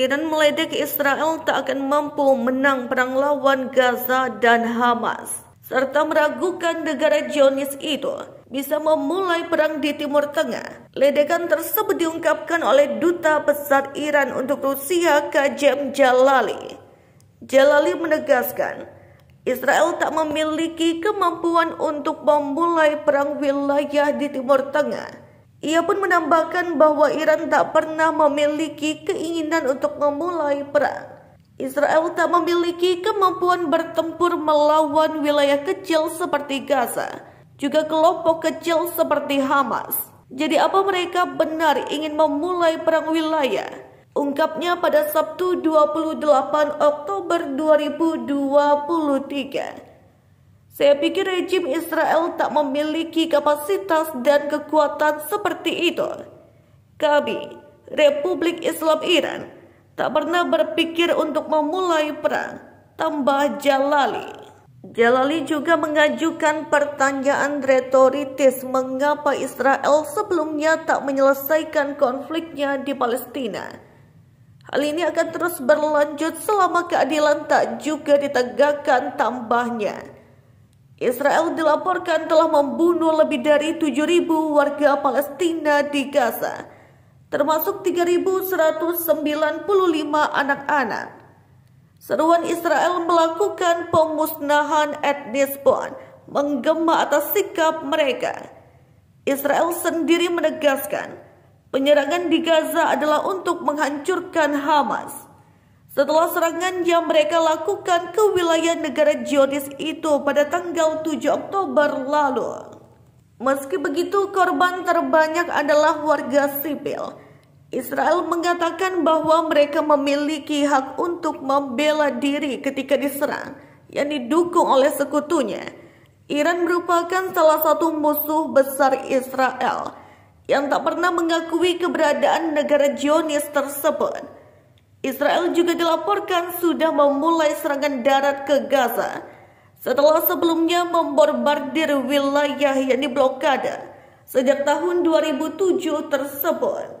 Iran meledek Israel tak akan mampu menang perang lawan Gaza dan Hamas, serta meragukan negara Zionis itu bisa memulai perang di Timur Tengah. Ledekan tersebut diungkapkan oleh Duta Besar Iran untuk Rusia Kajem Jalali. Jalali menegaskan, Israel tak memiliki kemampuan untuk memulai perang wilayah di Timur Tengah ia pun menambahkan bahwa Iran tak pernah memiliki keinginan untuk memulai perang. Israel tak memiliki kemampuan bertempur melawan wilayah kecil seperti Gaza, juga kelompok kecil seperti Hamas. Jadi apa mereka benar ingin memulai perang wilayah? Ungkapnya pada Sabtu 28 Oktober 2023. Saya pikir rejim Israel tak memiliki kapasitas dan kekuatan seperti itu. Kami, Republik Islam Iran, tak pernah berpikir untuk memulai perang, tambah Jalali. Jalali juga mengajukan pertanyaan retoritis mengapa Israel sebelumnya tak menyelesaikan konfliknya di Palestina. Hal ini akan terus berlanjut selama keadilan tak juga ditegakkan tambahnya. Israel dilaporkan telah membunuh lebih dari 7.000 warga Palestina di Gaza, termasuk 3.195 anak-anak. Seruan Israel melakukan pemusnahan etnis pun menggema atas sikap mereka. Israel sendiri menegaskan penyerangan di Gaza adalah untuk menghancurkan Hamas. Setelah serangan yang mereka lakukan ke wilayah negara Jonis itu pada tanggal 7 Oktober lalu. Meski begitu, korban terbanyak adalah warga sipil. Israel mengatakan bahwa mereka memiliki hak untuk membela diri ketika diserang, yang didukung oleh sekutunya. Iran merupakan salah satu musuh besar Israel yang tak pernah mengakui keberadaan negara Zionis tersebut. Israel juga dilaporkan sudah memulai serangan darat ke Gaza setelah sebelumnya membombardir wilayah yang diblokade sejak tahun 2007 tersebut.